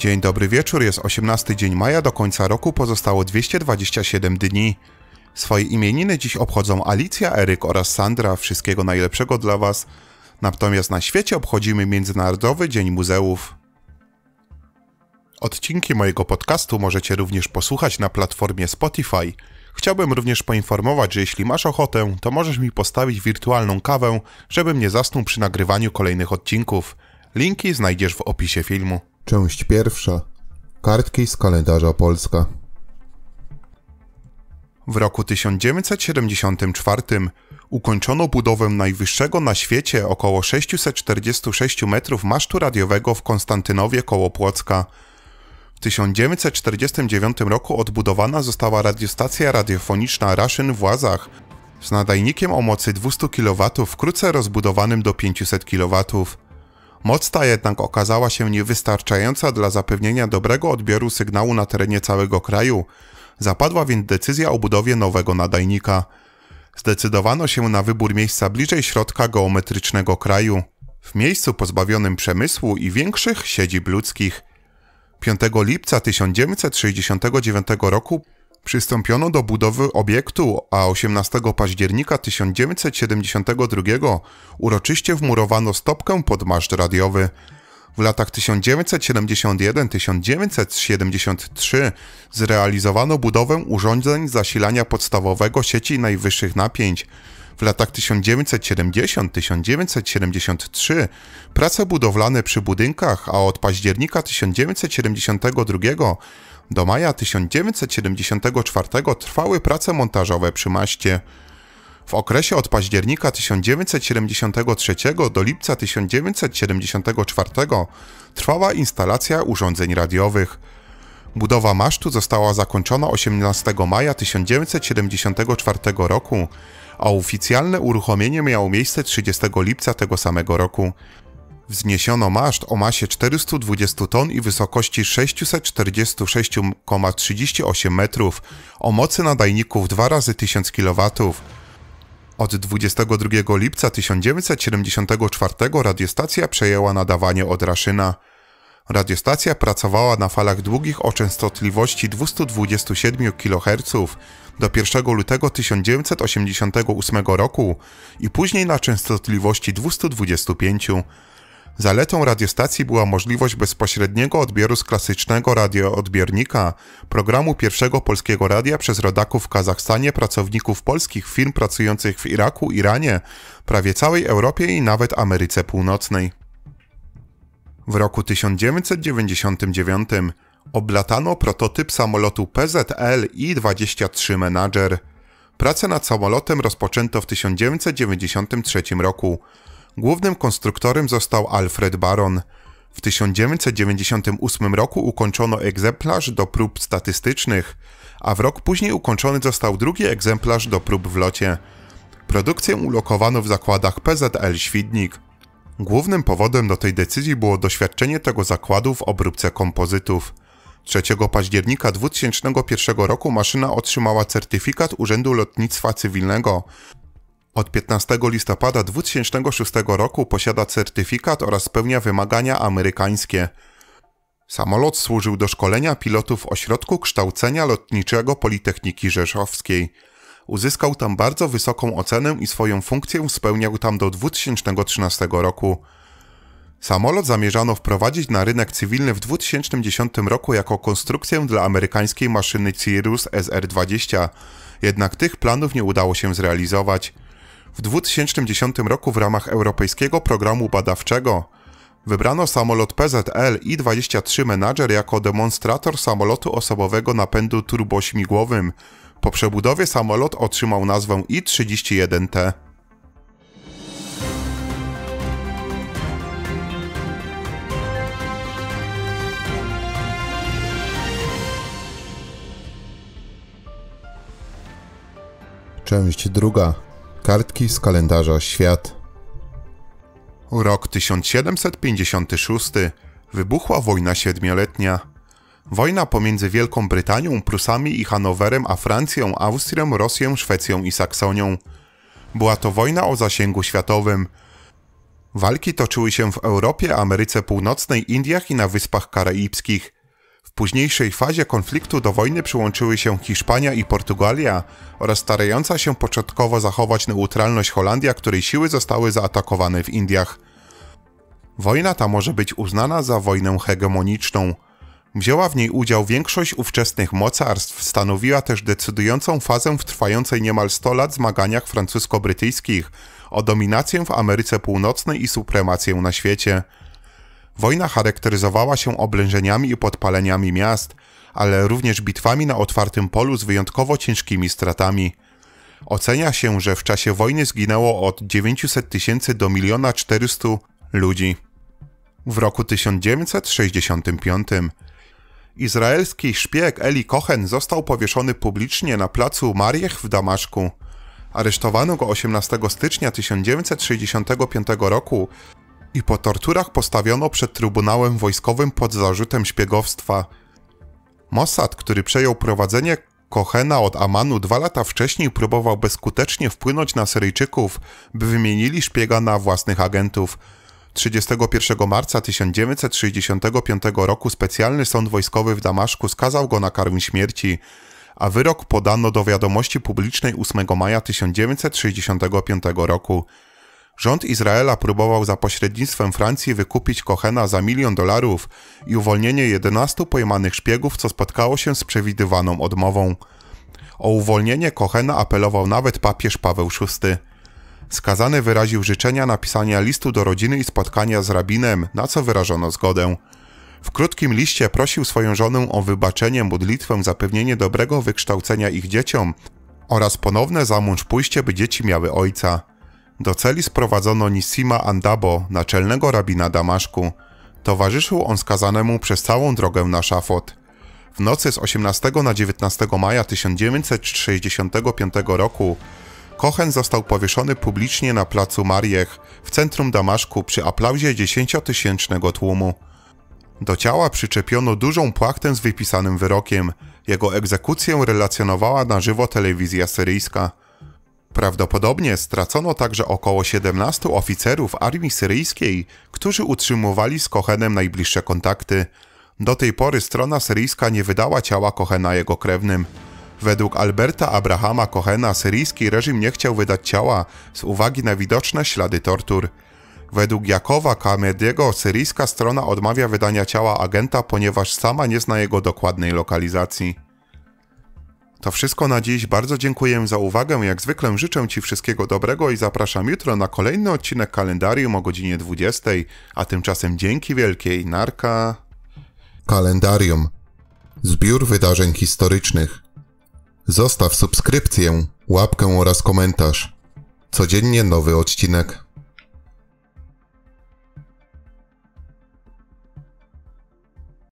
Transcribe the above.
Dzień dobry wieczór, jest 18 dzień maja, do końca roku pozostało 227 dni. Swoje imieniny dziś obchodzą Alicja, Eryk oraz Sandra. Wszystkiego najlepszego dla Was. Natomiast na świecie obchodzimy Międzynarodowy Dzień Muzeów. Odcinki mojego podcastu możecie również posłuchać na platformie Spotify. Chciałbym również poinformować, że jeśli masz ochotę, to możesz mi postawić wirtualną kawę, żebym nie zasnął przy nagrywaniu kolejnych odcinków. Linki znajdziesz w opisie filmu. Część pierwsza. Kartki z kalendarza Polska. W roku 1974 ukończono budowę najwyższego na świecie około 646 metrów masztu radiowego w Konstantynowie koło Płocka. W 1949 roku odbudowana została radiostacja radiofoniczna Raszyn w Łazach z nadajnikiem o mocy 200 kW wkrótce rozbudowanym do 500 kW. Moc ta jednak okazała się niewystarczająca dla zapewnienia dobrego odbioru sygnału na terenie całego kraju. Zapadła więc decyzja o budowie nowego nadajnika. Zdecydowano się na wybór miejsca bliżej środka geometrycznego kraju, w miejscu pozbawionym przemysłu i większych siedzib ludzkich. 5 lipca 1969 roku przystąpiono do budowy obiektu, a 18 października 1972 uroczyście wmurowano stopkę pod maszt radiowy. W latach 1971-1973 zrealizowano budowę urządzeń zasilania podstawowego sieci najwyższych napięć. W latach 1970-1973 prace budowlane przy budynkach, a od października 1972 do maja 1974 trwały prace montażowe przy maście. W okresie od października 1973 do lipca 1974 trwała instalacja urządzeń radiowych. Budowa masztu została zakończona 18 maja 1974 roku, a oficjalne uruchomienie miało miejsce 30 lipca tego samego roku wzniesiono maszt o masie 420 ton i wysokości 646,38 metrów o mocy nadajników 2 razy 1000 kW. Od 22 lipca 1974 radiostacja przejęła nadawanie od Raszyna. Radiostacja pracowała na falach długich o częstotliwości 227 kHz do 1 lutego 1988 roku i później na częstotliwości 225 kHz. Zaletą radiostacji była możliwość bezpośredniego odbioru z klasycznego radioodbiornika programu pierwszego polskiego radia przez rodaków w Kazachstanie, pracowników polskich firm pracujących w Iraku, Iranie, prawie całej Europie i nawet Ameryce Północnej. W roku 1999 oblatano prototyp samolotu PZL I-23 Manager. Prace nad samolotem rozpoczęto w 1993 roku. Głównym konstruktorem został Alfred Baron. W 1998 roku ukończono egzemplarz do prób statystycznych, a w rok później ukończony został drugi egzemplarz do prób w locie. Produkcję ulokowano w zakładach PZL Świdnik. Głównym powodem do tej decyzji było doświadczenie tego zakładu w obróbce kompozytów. 3 października 2001 roku maszyna otrzymała certyfikat Urzędu Lotnictwa Cywilnego, od 15 listopada 2006 roku posiada certyfikat oraz spełnia wymagania amerykańskie. Samolot służył do szkolenia pilotów Ośrodku Kształcenia Lotniczego Politechniki Rzeszowskiej. Uzyskał tam bardzo wysoką ocenę i swoją funkcję spełniał tam do 2013 roku. Samolot zamierzano wprowadzić na rynek cywilny w 2010 roku jako konstrukcję dla amerykańskiej maszyny Cirrus SR-20, jednak tych planów nie udało się zrealizować. W 2010 roku w ramach Europejskiego Programu Badawczego wybrano samolot PZL I-23 Manager jako demonstrator samolotu osobowego napędu turbośmigłowym. Po przebudowie samolot otrzymał nazwę I-31T. Część druga Kartki z kalendarza Świat. Rok 1756 wybuchła wojna siedmioletnia. Wojna pomiędzy Wielką Brytanią, Prusami i Hanowerem, a Francją, Austrią, Rosją, Szwecją i Saksonią. Była to wojna o zasięgu światowym. Walki toczyły się w Europie, Ameryce Północnej, Indiach i na Wyspach Karaibskich – w późniejszej fazie konfliktu do wojny przyłączyły się Hiszpania i Portugalia oraz starająca się początkowo zachować neutralność Holandia, której siły zostały zaatakowane w Indiach. Wojna ta może być uznana za wojnę hegemoniczną. Wzięła w niej udział większość ówczesnych mocarstw, stanowiła też decydującą fazę w trwającej niemal 100 lat zmaganiach francusko-brytyjskich o dominację w Ameryce Północnej i supremację na świecie. Wojna charakteryzowała się oblężeniami i podpaleniami miast, ale również bitwami na otwartym polu z wyjątkowo ciężkimi stratami. Ocenia się, że w czasie wojny zginęło od 900 tysięcy do 1 400 ludzi. W roku 1965 izraelski szpieg Eli Cohen został powieszony publicznie na placu Mariech w Damaszku. Aresztowano go 18 stycznia 1965 roku i po torturach postawiono przed Trybunałem Wojskowym pod zarzutem szpiegowstwa. Mossad, który przejął prowadzenie Kohena od Amanu dwa lata wcześniej próbował bezskutecznie wpłynąć na Syryjczyków, by wymienili szpiega na własnych agentów. 31 marca 1965 roku specjalny sąd wojskowy w Damaszku skazał go na karę śmierci, a wyrok podano do wiadomości publicznej 8 maja 1965 roku. Rząd Izraela próbował za pośrednictwem Francji wykupić Kohena za milion dolarów i uwolnienie 11 pojmanych szpiegów, co spotkało się z przewidywaną odmową. O uwolnienie Kohena apelował nawet papież Paweł VI. Skazany wyraził życzenia napisania listu do rodziny i spotkania z rabinem, na co wyrażono zgodę. W krótkim liście prosił swoją żonę o wybaczenie, modlitwę, zapewnienie dobrego wykształcenia ich dzieciom oraz ponowne za mąż pójście, by dzieci miały ojca. Do celi sprowadzono Nisima Andabo, naczelnego rabina Damaszku. Towarzyszył on skazanemu przez całą drogę na szafot. W nocy z 18 na 19 maja 1965 roku Kochen został powieszony publicznie na placu Mariech w centrum Damaszku przy aplauzie dziesięciotysięcznego tłumu. Do ciała przyczepiono dużą płachtę z wypisanym wyrokiem. Jego egzekucję relacjonowała na żywo telewizja syryjska. Prawdopodobnie stracono także około 17 oficerów armii syryjskiej, którzy utrzymywali z Kohenem najbliższe kontakty. Do tej pory strona syryjska nie wydała ciała Kohena jego krewnym. Według Alberta Abrahama Kohena syryjski reżim nie chciał wydać ciała z uwagi na widoczne ślady tortur. Według Jakowa Kamediego syryjska strona odmawia wydania ciała agenta, ponieważ sama nie zna jego dokładnej lokalizacji. To wszystko na dziś. Bardzo dziękuję za uwagę. Jak zwykle życzę Ci wszystkiego dobrego i zapraszam jutro na kolejny odcinek kalendarium o godzinie 20. A tymczasem dzięki wielkiej narka. Kalendarium. Zbiór wydarzeń historycznych. Zostaw subskrypcję, łapkę oraz komentarz. Codziennie nowy odcinek.